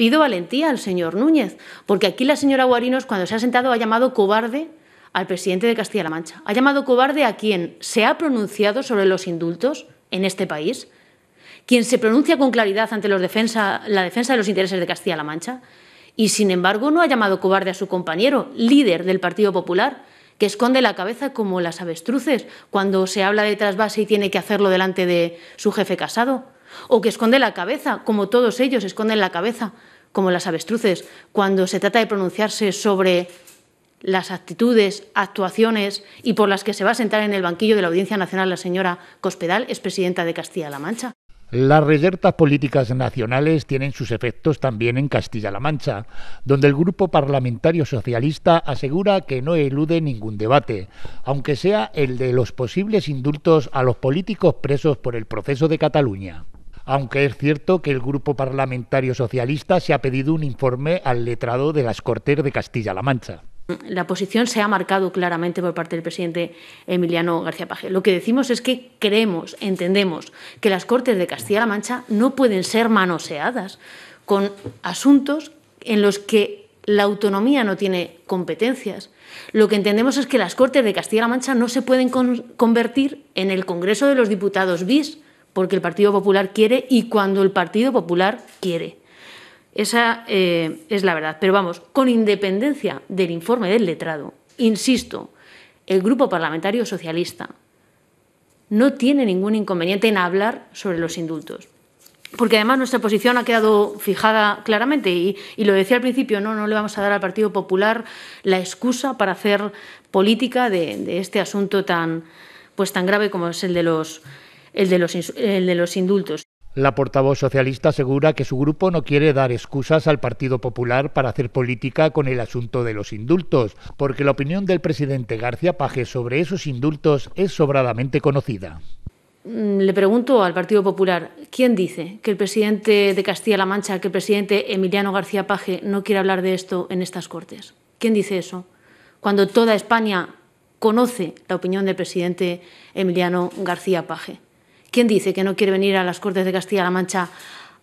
Pido valentía al señor Núñez, porque aquí la señora Guarinos, cuando se ha sentado, ha llamado cobarde al presidente de Castilla-La Mancha. Ha llamado cobarde a quien se ha pronunciado sobre los indultos en este país, quien se pronuncia con claridad ante la defensa de los intereses de Castilla-La Mancha, y sin embargo no ha llamado cobarde a su compañero, líder del Partido Popular, que esconde la cabeza como las avestruces cuando se habla de trasvase y tiene que hacerlo delante de su jefe casado o que esconde la cabeza, como todos ellos esconden la cabeza, como las avestruces, cuando se trata de pronunciarse sobre las actitudes, actuaciones y por las que se va a sentar en el banquillo de la Audiencia Nacional la señora Cospedal, expresidenta de Castilla-La Mancha. Las reyertas políticas nacionales tienen sus efectos también en Castilla-La Mancha, donde el grupo parlamentario socialista asegura que no elude ningún debate, aunque sea el de los posibles indultos a los políticos presos por el proceso de Cataluña aunque es cierto que el Grupo Parlamentario Socialista se ha pedido un informe al letrado de las Cortes de Castilla-La Mancha. La posición se ha marcado claramente por parte del presidente Emiliano García Paje. Lo que decimos es que creemos, entendemos que las Cortes de Castilla-La Mancha no pueden ser manoseadas con asuntos en los que la autonomía no tiene competencias. Lo que entendemos es que las Cortes de Castilla-La Mancha no se pueden convertir en el Congreso de los Diputados bis, porque el Partido Popular quiere y cuando el Partido Popular quiere. Esa eh, es la verdad. Pero vamos, con independencia del informe del letrado, insisto, el Grupo Parlamentario Socialista no tiene ningún inconveniente en hablar sobre los indultos. Porque además nuestra posición ha quedado fijada claramente y, y, lo decía al principio, no, no le vamos a dar al Partido Popular la excusa para hacer política de, de este asunto tan, pues, tan grave como es el de los el de los, de los indultos. La portavoz socialista asegura que su grupo no quiere dar excusas al Partido Popular para hacer política con el asunto de los indultos, porque la opinión del presidente García Paje sobre esos indultos es sobradamente conocida. Mm, le pregunto al Partido Popular, ¿quién dice que el presidente de Castilla-La Mancha, que el presidente Emiliano García Paje no quiere hablar de esto en estas Cortes? ¿Quién dice eso? Cuando toda España conoce la opinión del presidente Emiliano García Paje. ¿Quién dice que no quiere venir a las Cortes de Castilla-La Mancha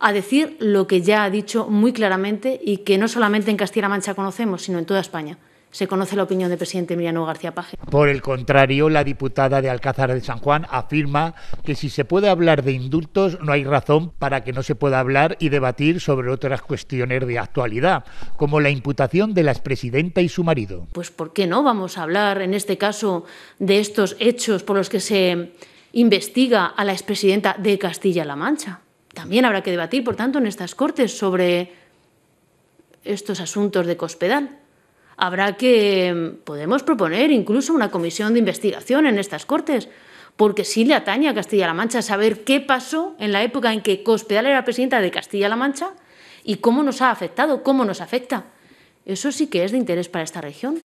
a decir lo que ya ha dicho muy claramente y que no solamente en Castilla-La Mancha conocemos, sino en toda España? Se conoce la opinión del presidente Emiliano García Paje. Por el contrario, la diputada de Alcázar de San Juan afirma que si se puede hablar de indultos, no hay razón para que no se pueda hablar y debatir sobre otras cuestiones de actualidad, como la imputación de la expresidenta y su marido. Pues ¿por qué no vamos a hablar en este caso de estos hechos por los que se investiga a la expresidenta de Castilla-La Mancha. También habrá que debatir, por tanto, en estas Cortes sobre estos asuntos de Cospedal. Habrá que, mm, podemos proponer incluso una comisión de investigación en estas Cortes, porque sí le atañe a Castilla-La Mancha saber qué pasó en la época en que Cospedal era presidenta de Castilla-La Mancha y cómo nos ha afectado, cómo nos afecta. Eso sí que es de interés para esta región.